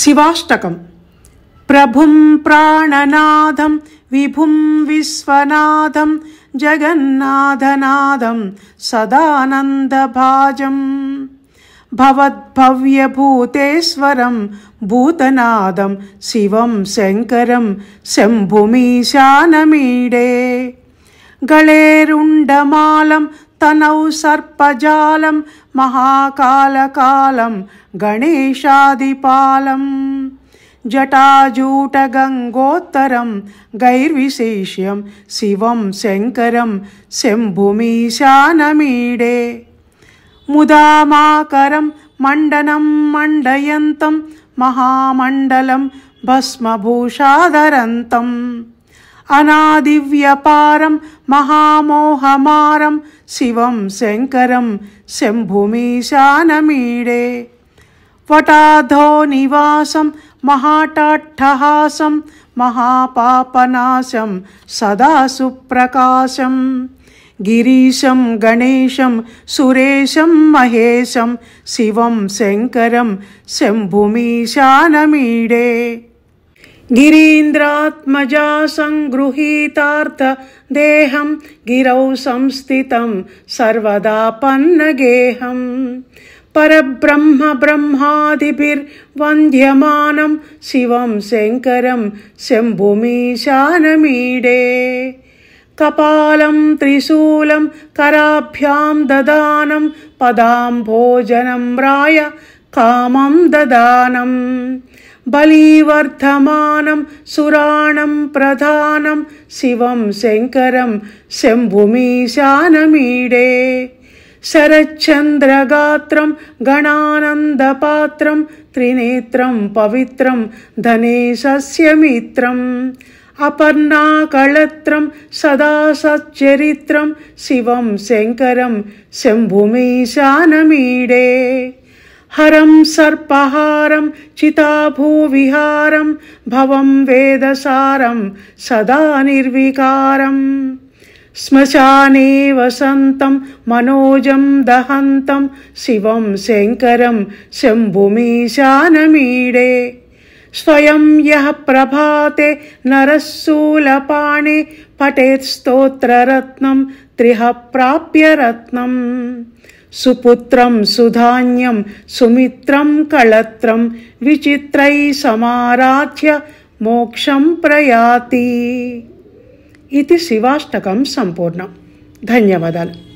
शिवाष्टकम् प्रभुं प्राणनादं विभुं विश्वनाथं जगन्नाथनादं सदानन्दभाजम् भवद्भव्यभूतेश्वरं भूतनादं शिवं शङ्करं शम्भुमीशानमीडे गळेरुण्डमालं तनौ सर्पजालं महाकालकालं गणेशादिपालं जटाजूटगङ्गोत्तरं गैर्विशेष्यं शिवं शङ्करं शम्भुमीशानमीडे मुदामाकरं मण्डनं मण्डयन्तं महामण्डलं भस्मभूषादरन्तम् अनादिव्यपारं महामोहमारं शिवं शङ्करं वटाधो निवासं महाट्टहासं महापापनाशं सदा सुप्रकाशं गिरीशं गणेशं सुरेशं महेशं शिवं शङ्करं शम्भुमीशानमीडे गिरीन्द्रात्मजा सङ्गृहीतार्थ देहं गिरौ संस्थितं सर्वदा पन्नगेहम् परब्रह्म ब्रह्मादिभिर्वन्द्यमानं शिवं शङ्करं शम्भुमीशानमीडे कपालं त्रिशूलं कराभ्यां ददानं पदां भोजनं राय कामं ददानम् बलीवर्धमानं सुराणं प्रधानं शिवं शङ्करं शम्भुमीशानमीडे शरच्चन्द्रगात्रं गणानन्दपात्रं त्रिनेत्रं पवित्रं धनेशस्य मित्रम् अपर्णाकलत्रं सदा सच्चरित्रं शिवं शङ्करं शम्भुमीशानमीडे हरं सर्पहारं चिताभूविहारं भवं वेदसारं सदा निर्विकारम् श्मशाने वसन्तं मनोजं दहन्तं शिवं शङ्करं शम्भुमीशानमीडे स्वयं यः प्रभाते नरशूलपाणे पठेत् स्तोत्ररत्नं त्रिः प्राप्य रत्नम् सुपुत्रं सुधान्यं सुमित्रं कळत्रं विचित्रैः समाराध्य मोक्षं प्रयाति इति शिवाष्टकं सम्पूर्णम् धन्यवादाः